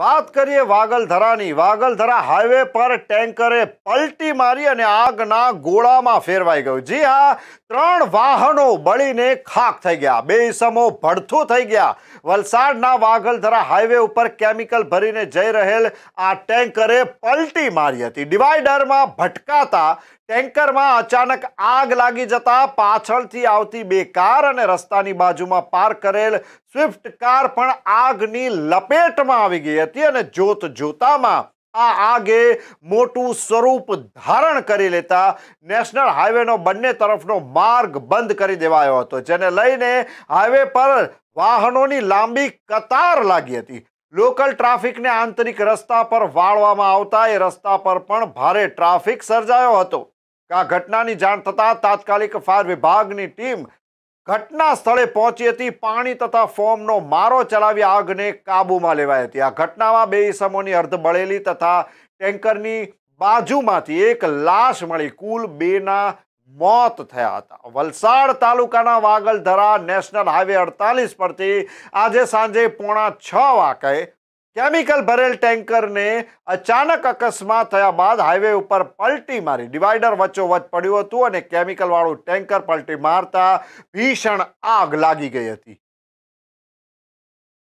વાત કરીએ વાગલધરાની વાગલધરા હાઈવે પર ટેન્કરે પલટી મારી અને આગના ગોળામાં ફેરવાઈ ગયું જી હા ત્રણ વાહનો બળીને ખાક થઈ ગયા બે ઇસમો ભડથું થઈ ગયા વલસાડના વાગલધરા હાઈવે ઉપર કેમિકલ ભરીને જઈ રહેલ આ ટેન્કરે પલટી મારી હતી ડિવાઈડરમાં ભટકાતા ટેન્કરમાં અચાનક આગ લાગી જતા પાછળથી આવતી બે કાર અને રસ્તાની બાજુમાં પાર્ક કરેલ સ્વિફ્ટ કાર પણ આગની લપેટમાં આવી ગઈ હતી અને જોત જોતામાં આ આગે મોટું સ્વરૂપ ધારણ કરી લેતા નેશનલ હાઈવેનો બંને તરફનો માર્ગ બંધ કરી દેવાયો હતો જેને લઈને હાઈવે પર વાહનોની લાંબી કતાર લાગી હતી લોકલ ટ્રાફિકને આંતરિક રસ્તા પર વાળવામાં આવતા એ રસ્તા પર પણ ભારે ટ્રાફિક સર્જાયો હતો આ ઘટનાની જાણ થતાં તાત્કાલિક ફાયર વિભાગની ટીમ ઘટના સ્થળે પહોંચી હતી પાણી તથા ફોર્મનો મારો ચલાવી આગને કાબૂમાં લેવાઈ હતી આ ઘટનામાં બે ઈસમોની અર્ધ બળેલી તથા ટેન્કરની બાજુમાંથી એક લાશ મળી કુલ બેના મોત થયા હતા વલસાડ તાલુકાના વાગલધરા નેશનલ હાઈવે અડતાલીસ પરથી આજે સાંજે પોણા છ વાગે કેમિકલ ભરેલ ટેન્કરને અચાનક અકસ્માત થયા બાદ હાઈવે ઉપર પલટી મારી ડિવાઈડર વચ્ચોવચ પડ્યું હતું અને કેમિકલવાળું ટેન્કર પલટી મારતા ભીષણ આગ લાગી ગઈ હતી